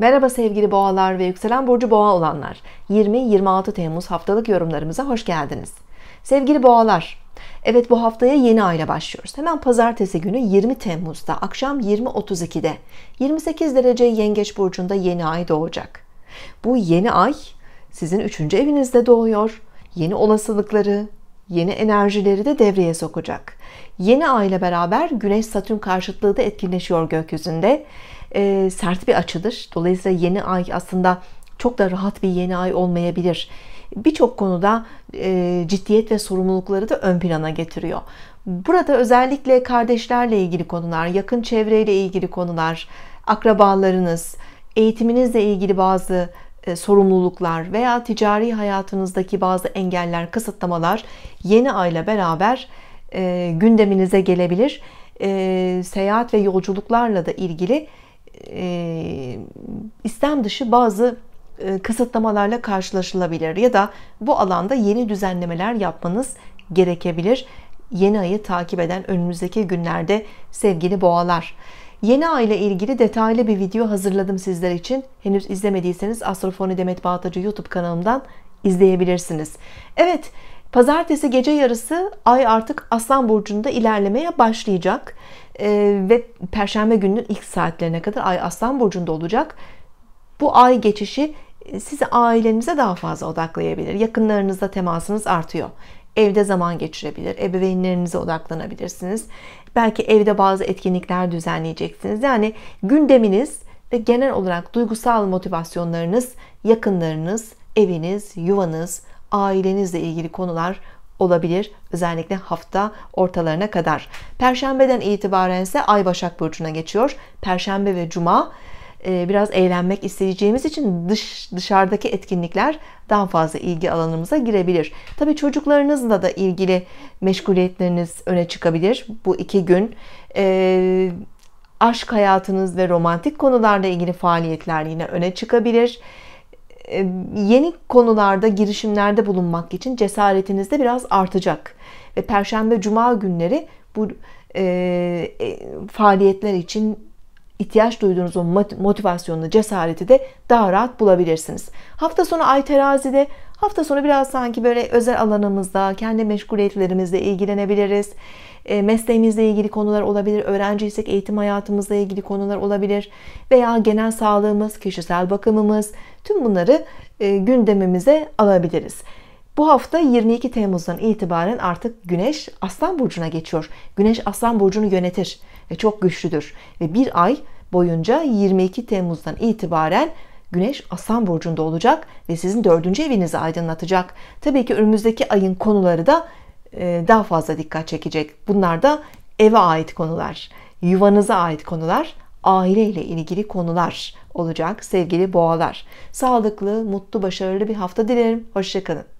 Merhaba sevgili boğalar ve yükselen burcu boğa olanlar. 20-26 Temmuz haftalık yorumlarımıza hoş geldiniz. Sevgili boğalar, evet bu haftaya yeni ayla başlıyoruz. Hemen pazartesi günü 20 Temmuz'da akşam 20.32'de 28 derece yengeç burcunda yeni ay doğacak. Bu yeni ay sizin 3. evinizde doğuyor. Yeni olasılıkları, yeni enerjileri de devreye sokacak. Yeni ay ile beraber Güneş-Satürn karşıtlığı da etkinleşiyor gökyüzünde. E, sert bir açıdır. Dolayısıyla yeni ay aslında çok da rahat bir yeni ay olmayabilir. Birçok konuda e, ciddiyet ve sorumlulukları da ön plana getiriyor. Burada özellikle kardeşlerle ilgili konular, yakın çevreyle ilgili konular, akrabalarınız, eğitiminizle ilgili bazı e, sorumluluklar veya ticari hayatınızdaki bazı engeller, kısıtlamalar yeni ayla beraber e, gündeminize gelebilir. E, seyahat ve yolculuklarla da ilgili istem dışı bazı kısıtlamalarla karşılaşılabilir ya da bu alanda yeni düzenlemeler yapmanız gerekebilir. Yeni ayı takip eden önümüzdeki günlerde sevgili boğalar. Yeni ay ile ilgili detaylı bir video hazırladım sizler için. Henüz izlemediyseniz Astrofoni Demet Bağtacı YouTube kanalımdan izleyebilirsiniz. Evet, pazartesi gece yarısı ay artık Aslan Burcu'nda ilerlemeye başlayacak. Ee, ve perşembe gününün ilk saatlerine kadar ay Aslan Burcu'nda olacak. Bu ay geçişi sizi ailenize daha fazla odaklayabilir. Yakınlarınızla temasınız artıyor. Evde zaman geçirebilir, ebeveynlerinize odaklanabilirsiniz. Belki evde bazı etkinlikler düzenleyeceksiniz. Yani gündeminiz ve genel olarak duygusal motivasyonlarınız, yakınlarınız, eviniz, yuvanız, ailenizle ilgili konular olabilir. Özellikle hafta ortalarına kadar. Perşembeden itibaren ise Ay Başak Burcu'na geçiyor. Perşembe ve Cuma e, biraz eğlenmek isteyeceğimiz için dış dışarıdaki etkinlikler daha fazla ilgi alanımıza girebilir. Tabii çocuklarınızla da ilgili meşguliyetleriniz öne çıkabilir bu iki gün. E, aşk hayatınız ve romantik konularla ilgili faaliyetler yine öne çıkabilir. E, yeni konularda girişimlerde bulunmak için cesaretiniz de biraz artacak ve Perşembe Cuma günleri bu e, e, faaliyetler için ihtiyaç duyduğunuz o motivasyonunu, cesareti de daha rahat bulabilirsiniz. Hafta sonu Ay terazide, hafta sonu biraz sanki böyle özel alanımızda, kendi meşguliyetlerimizle ilgilenebiliriz. E, mesleğimizle ilgili konular olabilir, öğrenciysek eğitim hayatımızla ilgili konular olabilir veya genel sağlığımız, kişisel bakımımız, tüm bunları e, gündemimize alabiliriz. Bu hafta 22 Temmuz'dan itibaren artık Güneş Aslan Burcu'na geçiyor. Güneş Aslan Burcu'nu yönetir çok güçlüdür. Ve bir ay boyunca 22 Temmuz'dan itibaren Güneş Aslan Burcu'nda olacak ve sizin dördüncü evinizi aydınlatacak. Tabii ki önümüzdeki ayın konuları da e, daha fazla dikkat çekecek. Bunlar da eve ait konular, yuvanıza ait konular, aileyle ilgili konular olacak sevgili boğalar. Sağlıklı, mutlu, başarılı bir hafta dilerim. Hoşçakalın.